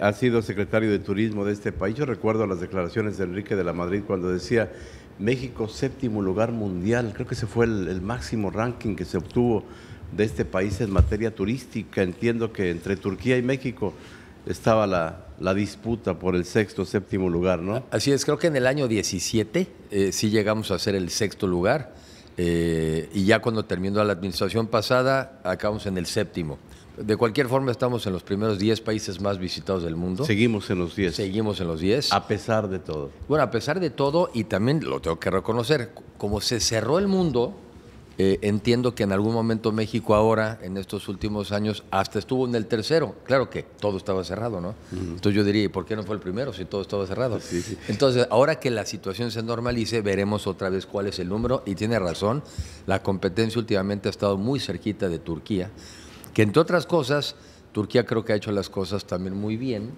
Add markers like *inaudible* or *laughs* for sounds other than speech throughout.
Ha sido secretario de Turismo de este país. Yo recuerdo las declaraciones de Enrique de la Madrid cuando decía México séptimo lugar mundial. Creo que ese fue el, máximo ranking que se obtuvo de este país en materia turística. Entiendo que entre Turquía y México estaba la, disputa por el sexto, séptimo lugar, ¿no? Así es, creo que en el año 17 eh, sí llegamos a ser el sexto lugar eh, y ya cuando terminó la administración pasada acabamos en el séptimo. De cualquier forma, estamos en los primeros 10 países más visitados del mundo. Seguimos en los 10. Seguimos en los 10. A pesar de todo. Bueno, a pesar de todo, y también lo tengo que reconocer, como se cerró el mundo, eh, entiendo que en algún momento México ahora, en estos últimos años, hasta estuvo en el tercero. Claro que todo estaba cerrado, ¿no? Entonces yo diría, ¿y por qué no fue el primero si todo estaba cerrado? Entonces, ahora que la situación se normalice, veremos otra vez cuál es el número. Y tiene razón, la competencia últimamente ha estado muy cerquita de Turquía que entre otras cosas, Turquía creo que ha hecho las cosas también muy bien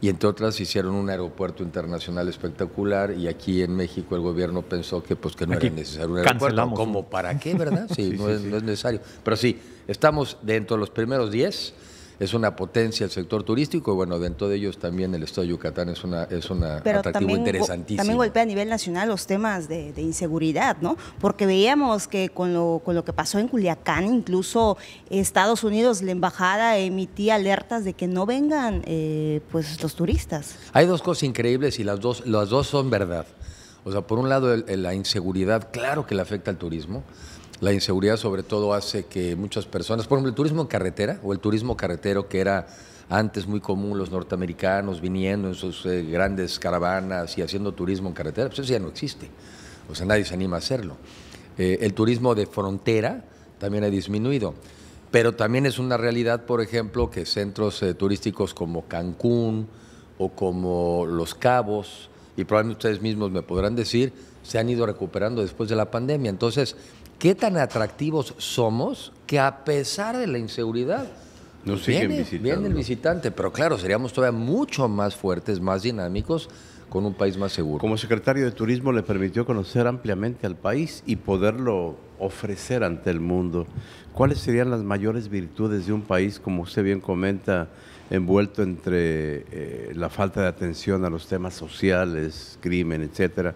y entre otras hicieron un aeropuerto internacional espectacular y aquí en México el gobierno pensó que pues que no era necesario un aeropuerto como para qué verdad *laughs* no, es, sí. no, es, necesario pero sí estamos dentro de los primeros 10 es una potencia el sector turístico y bueno, dentro de ellos también el Estado de Yucatán es una es una Pero también, golpea a nivel nacional los temas de, inseguridad, ¿no? Porque veíamos que con lo, con lo que pasó en Culiacán, incluso Estados Unidos, la embajada emitía alertas de que no vengan eh, pues los turistas. Hay dos cosas increíbles y las dos, las dos son verdad. O sea, por un lado la inseguridad, claro que le afecta al turismo. La inseguridad sobre todo hace que muchas personas, por ejemplo, el turismo en carretera o el turismo carretero que era antes muy común, los norteamericanos viniendo en sus eh, grandes caravanas y haciendo turismo en carretera, pues eso ya no existe. O sea, nadie se anima a hacerlo. Eh, el turismo de frontera también ha disminuido. Pero también es una realidad, por ejemplo, que centros eh, turísticos como Cancún o como Los Cabos, y probablemente ustedes mismos me podrán decir, se han ido recuperando después de la pandemia. Entonces, qué tan atractivos somos que a pesar de la inseguridad, nos viene, el visitante, pero claro, seríamos todavía mucho más fuertes, más dinámicos con un país más seguro. Como secretario de Turismo le permitió conocer ampliamente al país y poderlo ofrecer ante el mundo. ¿Cuáles serían las mayores virtudes de un país, como usted bien comenta, envuelto entre eh, la falta de atención a los temas sociales, crimen, etcétera?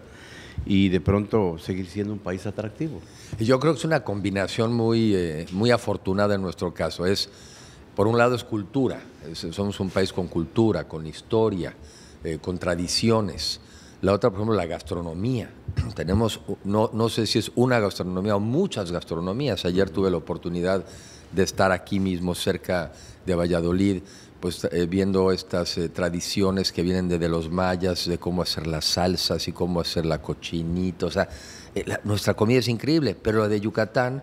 y de pronto seguir siendo un país atractivo. Yo creo que es una combinación muy, eh, muy afortunada en nuestro caso. Es, por un lado, es cultura. somos un país con cultura, con historia, eh, con tradiciones. La otra, por ejemplo, la gastronomía. *clears throat* Tenemos, no, no sé si es una gastronomía o muchas gastronomías. Ayer tuve la oportunidad de estar aquí mismo cerca de Valladolid, pues eh, viendo estas eh, tradiciones que vienen desde de los mayas, de cómo hacer las salsas y cómo hacer la cochinita. O sea, eh, nuestra comida es increíble, pero la de Yucatán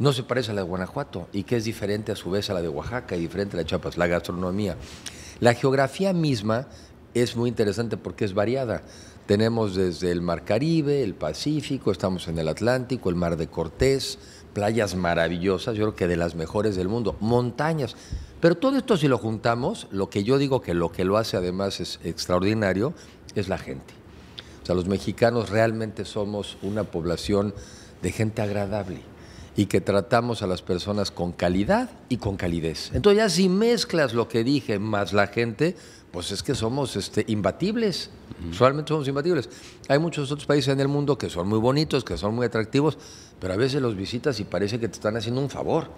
no se parece a la de Guanajuato y que es diferente a su vez a la de Oaxaca y diferente a la de Chiapas, la gastronomía. La geografía misma es muy interesante porque es variada. Tenemos desde el Mar Caribe, el Pacífico, estamos en el Atlántico, el Mar de Cortés, playas maravillosas, yo creo que de las mejores del mundo, montañas. Pero todo esto si lo juntamos, lo que yo digo que lo que lo hace además es extraordinario, es la gente. O sea, los mexicanos realmente somos una población de gente agradable y que tratamos a las personas con calidad y con calidez. Entonces ya si mezclas lo que dije más la gente, pues es que somos este, imbatibles, usualmente somos imbatibles. Hay muchos otros países en el mundo que son muy bonitos, que son muy atractivos, pero a veces los visitas y parece que te están haciendo un favor.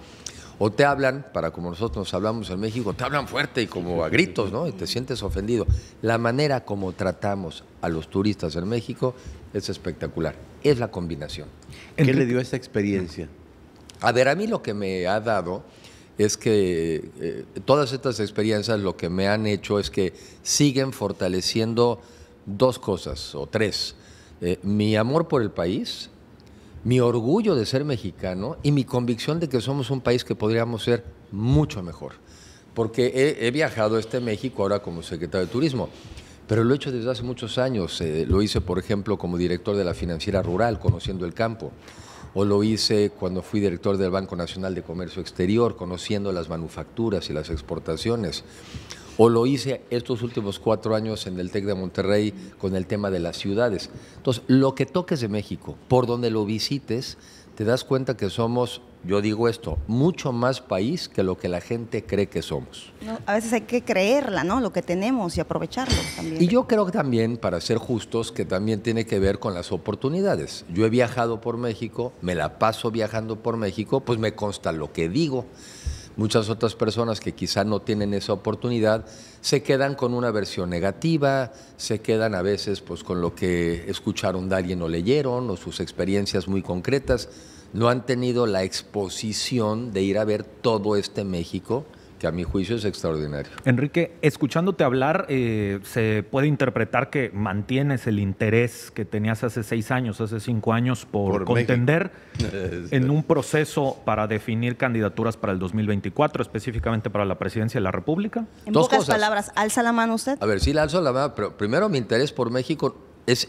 O te hablan, para como nosotros nos hablamos en México, te hablan fuerte y como a gritos, ¿no? Y te sientes ofendido. La manera como tratamos a los turistas en México es espectacular. Es la combinación. ¿Qué le dio esta experiencia? A ver, a mí lo que me ha dado es que eh, todas estas experiencias lo que me han hecho es que siguen fortaleciendo dos cosas o tres. Eh, mi amor por el país, mi orgullo de ser mexicano y mi convicción de que somos un país que podríamos ser mucho mejor. Porque he, viajado a este México ahora como secretario de Turismo, pero lo he hecho desde hace muchos años. Eh, lo hice, por ejemplo, como director de la Financiera Rural, conociendo el campo o lo hice cuando fui director del Banco Nacional de Comercio Exterior, conociendo las manufacturas y las exportaciones, o lo hice estos últimos cuatro años en el TEC de Monterrey con el tema de las ciudades. Entonces, lo que toques de México, por donde lo visites, te das cuenta que somos yo digo esto, mucho más país que lo que la gente cree que somos. a veces hay que creerla, ¿no? Lo que tenemos y aprovecharlo también. Y yo creo que también, para ser justos, que también tiene que ver con las oportunidades. Yo he viajado por México, me la paso viajando por México, pues me consta lo que digo. Muchas otras personas que quizá no tienen esa oportunidad se quedan con una versión negativa, se quedan a veces pues con lo que escucharon de alguien o leyeron o sus experiencias muy concretas no han tenido la exposición de ir a ver todo este México que a mi juicio es extraordinario. Enrique, escuchándote hablar, eh, se puede interpretar que mantienes el interés que tenías hace seis años, hace cinco años, por, contender *laughs* en un proceso para definir candidaturas para el 2024, específicamente para la presidencia de la República. En pocas palabras, alza la mano usted. A ver, sí, la alzo la mano, pero primero mi interés por México es,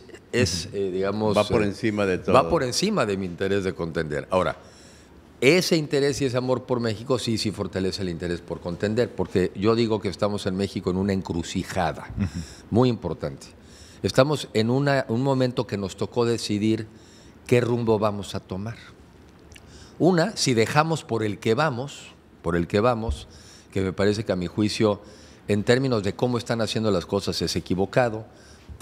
eh, digamos... Va por eh, encima de todo. Va por encima de mi interés de contender. Ahora, ese interés y ese amor por México sí, sí fortalece el interés por contender, porque yo digo que estamos en México en una encrucijada muy importante. Estamos en una, un momento que nos tocó decidir qué rumbo vamos a tomar. Una, si dejamos por el que vamos, por el que vamos, que me parece que a mi juicio, en términos de cómo están haciendo las cosas, es equivocado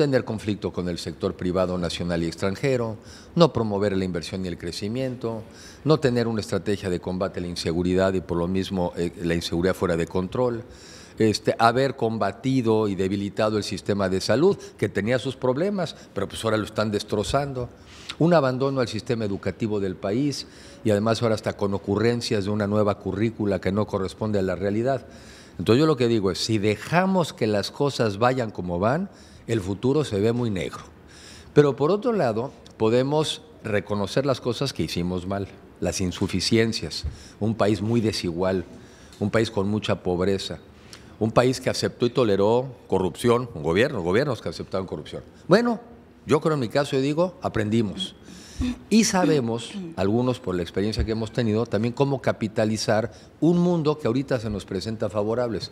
tener conflicto con el sector privado nacional y extranjero, no promover la inversión y el crecimiento, no tener una estrategia de combate a la inseguridad y por lo mismo eh, la inseguridad fuera de control. Este, haber combatido y debilitado el sistema de salud, que tenía sus problemas, pero pues ahora lo están destrozando. Un abandono al sistema educativo del país y además ahora hasta con ocurrencias de una nueva currícula que no corresponde a la realidad. Entonces yo lo que digo es, si dejamos que las cosas vayan como van, el futuro se ve muy negro. Pero por otro lado, podemos reconocer las cosas que hicimos mal, las insuficiencias, un país muy desigual, un país con mucha pobreza, un país que aceptó y toleró corrupción, un gobierno, gobiernos que aceptaron corrupción. Bueno, yo creo en mi caso, y digo, aprendimos. Y sabemos, algunos por la experiencia que hemos tenido, también cómo capitalizar un mundo que ahorita se nos presenta favorables.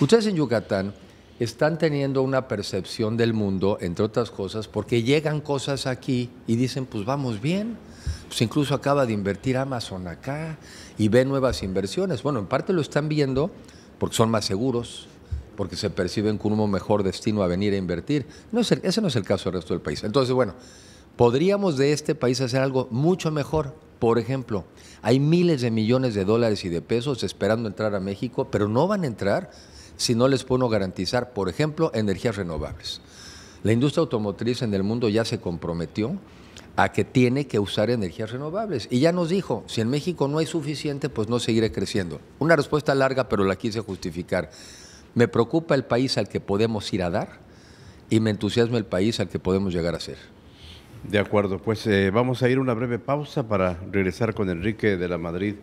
Ustedes en Yucatán están teniendo una percepción del mundo, entre otras cosas, porque llegan cosas aquí y dicen, pues vamos bien, pues incluso acaba de invertir Amazon acá y ve nuevas inversiones. Bueno, en parte lo están viendo porque son más seguros, porque se perciben con un mejor destino a venir a invertir. No ese no es el caso del resto del país. Entonces, bueno, podríamos de este país hacer algo mucho mejor. Por ejemplo, hay miles de millones de dólares y de pesos esperando entrar a México, pero no van a entrar si no les puedo garantizar, por ejemplo, energías renovables. La industria automotriz en el mundo ya se comprometió a que tiene que usar energías renovables. Y ya nos dijo, si en México no hay suficiente, pues no seguiré creciendo. Una respuesta larga, pero la quise justificar. Me preocupa el país al que podemos ir a dar y me entusiasma el país al que podemos llegar a ser. De acuerdo, pues eh, vamos a ir una breve pausa para regresar con Enrique de la Madrid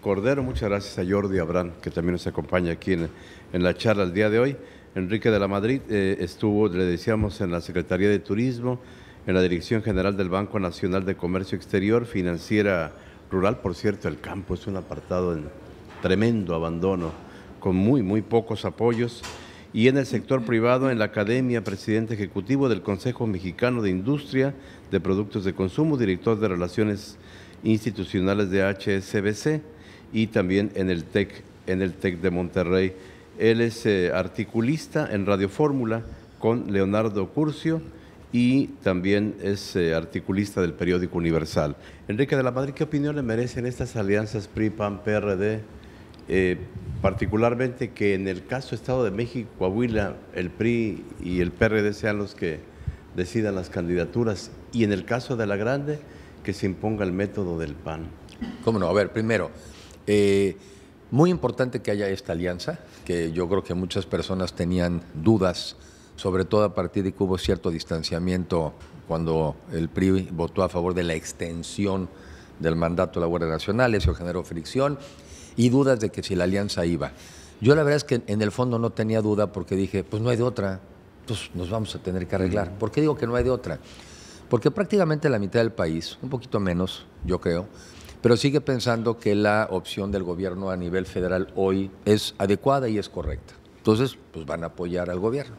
Cordero. Muchas gracias a Jordi Abrán, que también nos acompaña aquí en, la charla el día de hoy. Enrique de la Madrid eh, estuvo, le decíamos, en la Secretaría de Turismo, en la Dirección General del Banco Nacional de Comercio Exterior, Financiera Rural. Por cierto, el campo es un apartado en tremendo abandono, con muy, muy pocos apoyos. Y en el sector privado, en la Academia, presidente ejecutivo del Consejo Mexicano de Industria de Productos de Consumo, director de Relaciones Institucionales de HSBC y también en el TEC, en el TEC de Monterrey. Él es eh, articulista en Radio Fórmula con Leonardo Curcio y también es eh, articulista del periódico Universal. Enrique de la Madrid, ¿qué opinión le merecen estas alianzas PRI, PAN, PRD? Eh, particularmente que en el caso Estado de México, Coahuila, el PRI y el PRD sean los que decidan las candidaturas y en el caso de la Grande, que se imponga el método del PAN. ¿Cómo no? A ver, primero, eh, muy importante que haya esta alianza, que yo creo que muchas personas tenían dudas, sobre todo a partir de que hubo cierto distanciamiento cuando el PRI votó a favor de la extensión del mandato de la Guardia Nacional, eso generó fricción y dudas de que si la alianza iba. Yo la verdad es que en el fondo no tenía duda porque dije, pues no hay de otra, pues nos vamos a tener que arreglar. ¿Por qué digo que no hay de otra? Porque prácticamente la mitad del país, un poquito menos, yo creo, pero sigue pensando que la opción del gobierno a nivel federal hoy es adecuada y es correcta. Entonces, pues van a apoyar al gobierno.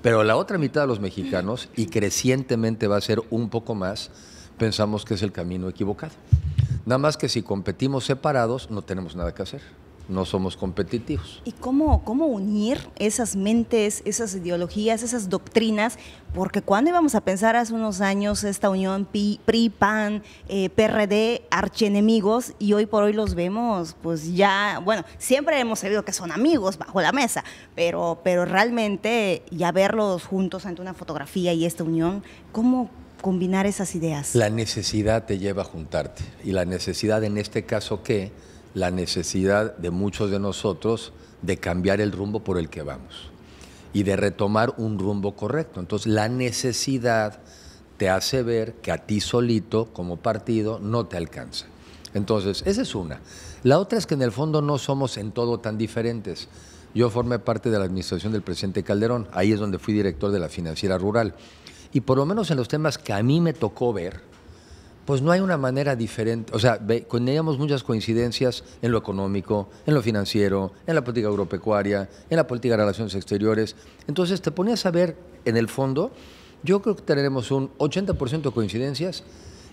Pero la otra mitad de los mexicanos, y crecientemente va a ser un poco más, pensamos que es el camino equivocado. Nada más que si competimos separados, no tenemos nada que hacer no somos competitivos. ¿Y cómo, cómo unir esas mentes, esas ideologías, esas doctrinas? Porque cuando íbamos a pensar hace unos años esta unión PRI, PAN, eh, PRD, archienemigos, y hoy por hoy los vemos, pues ya, bueno, siempre hemos sabido que son amigos bajo la mesa, pero, pero realmente ya verlos juntos ante una fotografía y esta unión, ¿cómo, combinar esas ideas? La necesidad te lleva a juntarte y la necesidad en este caso que la necesidad de muchos de nosotros de cambiar el rumbo por el que vamos y de retomar un rumbo correcto. Entonces la necesidad te hace ver que a ti solito como partido no te alcanza. Entonces, esa es una. La otra es que en el fondo no somos en todo tan diferentes. Yo formé parte de la administración del presidente Calderón, ahí es donde fui director de la financiera rural. Y por lo menos en los temas que a mí me tocó ver, pues no hay una manera diferente. O sea, teníamos muchas coincidencias en lo económico, en lo financiero, en la política agropecuaria, en la política de relaciones exteriores. Entonces te ponías a ver, en el fondo, yo creo que tenemos un 80% de coincidencias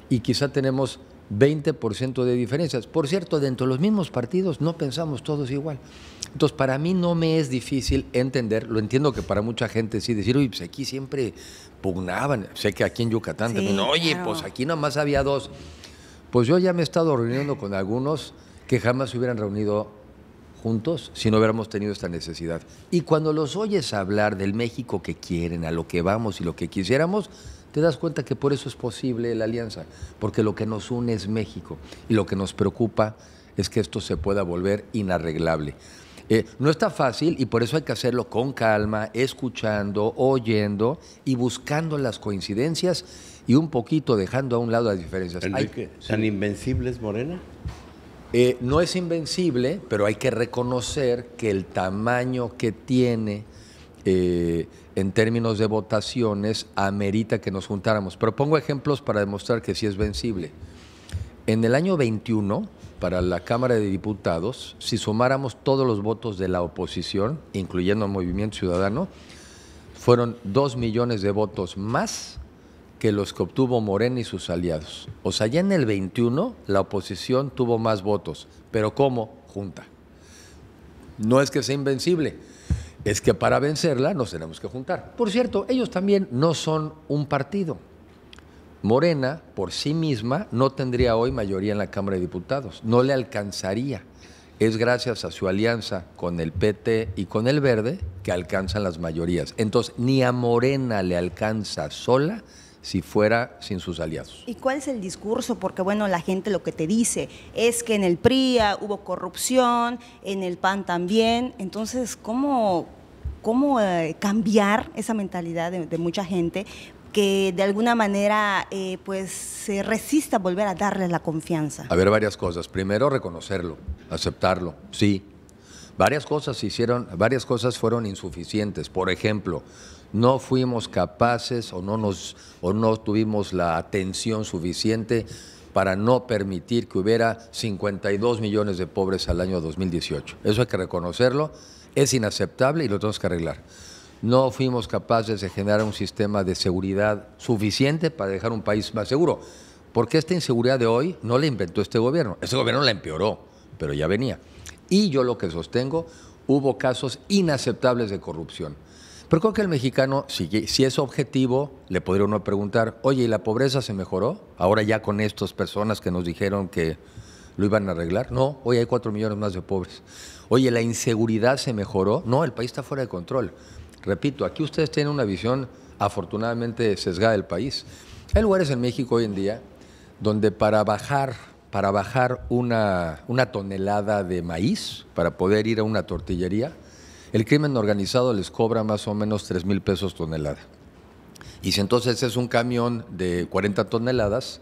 y quizá tenemos 20% de diferencias. Por cierto, dentro de los mismos partidos no pensamos todos igual. Entonces, para mí no me es difícil entender, lo entiendo que para mucha gente sí, decir, uy, pues aquí siempre pugnaban, sé que aquí en Yucatán también, oye, pues aquí nomás había dos. Pues yo ya me he estado reuniendo con algunos que jamás se hubieran reunido juntos si no hubiéramos tenido esta necesidad. Y cuando los oyes hablar del México que quieren, a lo que vamos y lo que quisiéramos, te das cuenta que por eso es posible la alianza, porque lo que nos une es México y lo que nos preocupa es que esto se pueda volver inarreglable. Eh, no está fácil y por eso hay que hacerlo con calma, escuchando, oyendo y buscando las coincidencias y un poquito dejando a un lado las diferencias. invencibles Morena? Eh, no es invencible, pero hay que reconocer que el tamaño que tiene eh, en términos de votaciones amerita que nos juntáramos. Pero pongo ejemplos para demostrar que sí es vencible. En el año 21, para la Cámara de Diputados, si sumáramos todos los votos de la oposición, incluyendo el Movimiento Ciudadano, fueron dos millones de votos más que los que obtuvo Morena y sus aliados. O sea, ya en el 21 la oposición tuvo más votos, pero ¿cómo? Junta. No es que sea invencible, es que para vencerla nos tenemos que juntar. Por cierto, ellos también no son un partido. Morena, por sí misma, no tendría hoy mayoría en la Cámara de Diputados, no le alcanzaría. Es gracias a su alianza con el PT y con el Verde que alcanzan las mayorías. Entonces, ni a Morena le alcanza sola si fuera sin sus aliados. ¿Y cuál es el discurso? Porque bueno, la gente lo que te dice es que en el PRI hubo corrupción, en el PAN también, entonces, ¿cómo, cómo eh, cambiar esa mentalidad de, mucha gente que de alguna manera eh, pues se resista a volver a darle la confianza? A ver, varias cosas. Primero, reconocerlo, aceptarlo, sí. Varias cosas hicieron, varias cosas fueron insuficientes. Por ejemplo, no fuimos capaces o no, nos, o no tuvimos la atención suficiente para no permitir que hubiera 52 millones de pobres al año 2018. Eso hay que reconocerlo es inaceptable y lo tenemos que arreglar. No fuimos capaces de generar un sistema de seguridad suficiente para dejar un país más seguro, porque esta inseguridad de hoy no la inventó este gobierno, este gobierno la empeoró, pero ya venía. Y yo lo que sostengo, hubo casos inaceptables de corrupción. Pero creo que el mexicano, si, si, es objetivo, le podría uno preguntar, oye, ¿y la pobreza se mejoró? Ahora ya con estas personas que nos dijeron que ¿Lo iban a arreglar? No, hoy hay cuatro millones más de pobres. Oye, la inseguridad se mejoró. No, el país está fuera de control. Repito, aquí ustedes tienen una visión afortunadamente sesgada del país. Hay lugares en México hoy en día donde para bajar, para bajar una, una tonelada de maíz, para poder ir a una tortillería, el crimen organizado les cobra más o menos 3 mil pesos tonelada. Y si entonces es un camión de 40 toneladas,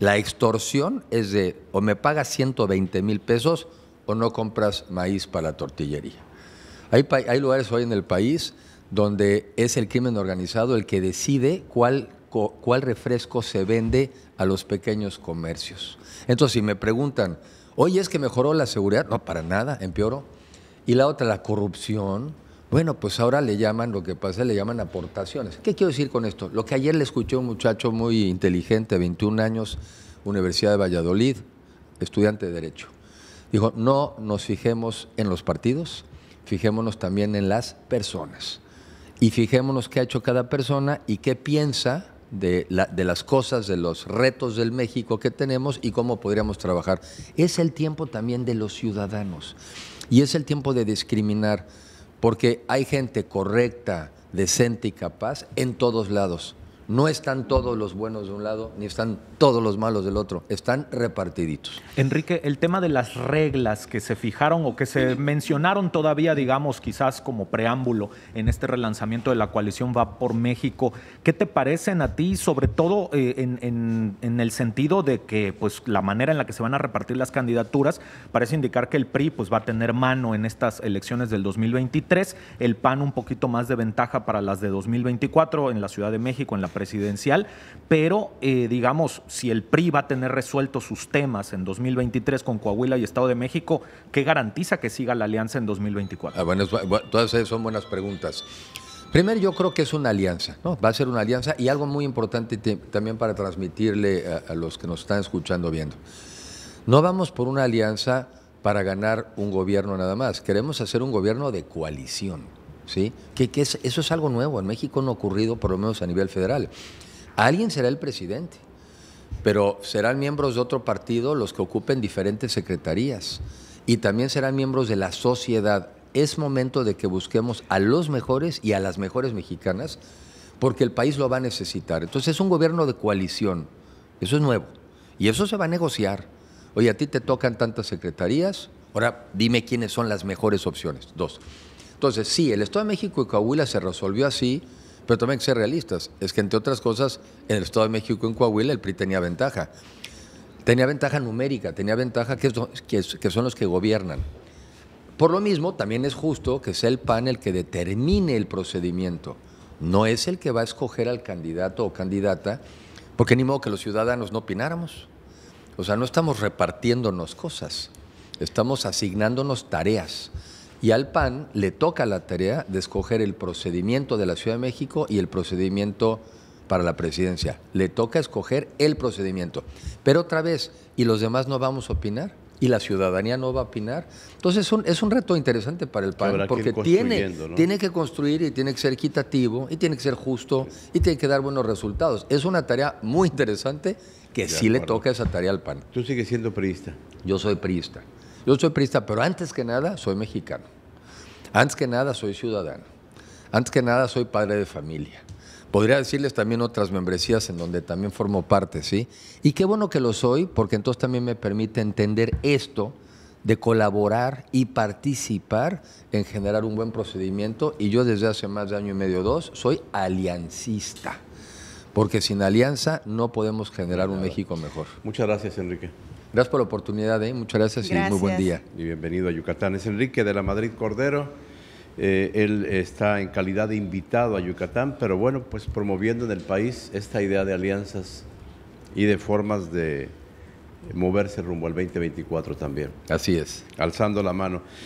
la extorsión es de o me pagas 120 mil pesos o no compras maíz para la tortillería. Hay, hay lugares hoy en el país donde es el crimen organizado el que decide cuál, cuál refresco se vende a los pequeños comercios. Entonces, si me preguntan, oye, ¿es que mejoró la seguridad? No, para nada, empeoró. Y la otra, la corrupción bueno, pues ahora le llaman, lo que pasa, le llaman aportaciones. ¿Qué quiero decir con esto? Lo que ayer le escuché un muchacho muy inteligente, 21 años, Universidad de Valladolid, estudiante de Derecho. Dijo, no nos fijemos en los partidos, fijémonos también en las personas. Y fijémonos qué ha hecho cada persona y qué piensa de, de, las cosas, de los retos del México que tenemos y cómo podríamos trabajar. Es el tiempo también de los ciudadanos y es el tiempo de discriminar porque hay gente correcta, decente y capaz en todos lados no están todos los buenos de un lado, ni están todos los malos del otro, están repartiditos. Enrique, el tema de las reglas que se fijaron o que se mencionaron todavía, digamos, quizás como preámbulo en este relanzamiento de la coalición Va por México, ¿qué te parecen a ti, sobre todo eh, en, en, el sentido de que pues, la manera en la que se van a repartir las candidaturas parece indicar que el PRI pues, va a tener mano en estas elecciones del 2023, el PAN un poquito más de ventaja para las de 2024 en la Ciudad de México, en la presidencial, pero eh, digamos, si el PRI va a tener resueltos sus temas en 2023 con Coahuila y Estado de México, ¿qué garantiza que siga la alianza en 2024? Ah, todas esas son buenas preguntas. Primero, yo creo que es una alianza, ¿no? Va a ser una alianza y algo muy importante también para transmitirle a, a los que nos están escuchando, viendo. No vamos por una alianza para ganar un gobierno nada más, queremos hacer un gobierno de coalición. ¿sí? Que, eso es algo nuevo, en México no ha ocurrido, por lo menos a nivel federal. Alguien será el presidente, pero serán miembros de otro partido los que ocupen diferentes secretarías y también serán miembros de la sociedad. Es momento de que busquemos a los mejores y a las mejores mexicanas porque el país lo va a necesitar. Entonces es un gobierno de coalición, eso es nuevo y eso se va a negociar. Oye, a ti te tocan tantas secretarías, ahora dime quiénes son las mejores opciones. Dos. Entonces, sí, el Estado de México y Coahuila se resolvió así, pero también hay que ser realistas. Es que, entre otras cosas, en el Estado de México y en Coahuila el PRI tenía ventaja. Tenía ventaja numérica, tenía ventaja que, que son los que gobiernan. Por lo mismo, también es justo que sea el PAN el que determine el procedimiento. No es el que va a escoger al candidato o candidata, porque ni modo que los ciudadanos no opináramos. O sea, no estamos repartiéndonos cosas, estamos asignándonos tareas. Y al PAN le toca la tarea de escoger el procedimiento de la Ciudad de México y el procedimiento para la presidencia. Le toca escoger el procedimiento. Pero otra vez, ¿y los demás no vamos a opinar? ¿Y la ciudadanía no va a opinar? Entonces es un, es un reto interesante para el PAN, porque tiene, tiene que construir y tiene que ser equitativo y tiene que ser justo y tiene que dar buenos resultados. Es una tarea muy interesante que sí le toca esa tarea al PAN. ¿Tú sigues siendo priista? Yo soy priista. Yo soy priista, pero antes que nada soy mexicano. Antes que nada soy ciudadano. Antes que nada soy padre de familia. Podría decirles también otras membresías en donde también formo parte, ¿sí? Y qué bueno que lo soy, porque entonces también me permite entender esto de colaborar y participar en generar un buen procedimiento. Y yo desde hace más de año y medio, dos, soy aliancista, porque sin alianza no podemos generar un México mejor. Muchas gracias, Enrique. Gracias por la oportunidad, ¿eh? muchas gracias, y muy buen día. Y bienvenido a Yucatán. Es Enrique de la Madrid Cordero. Eh, él está en calidad de invitado a Yucatán, pero bueno, pues promoviendo en el país esta idea de alianzas y de formas de moverse rumbo al 2024 también. Así es. Alzando la mano.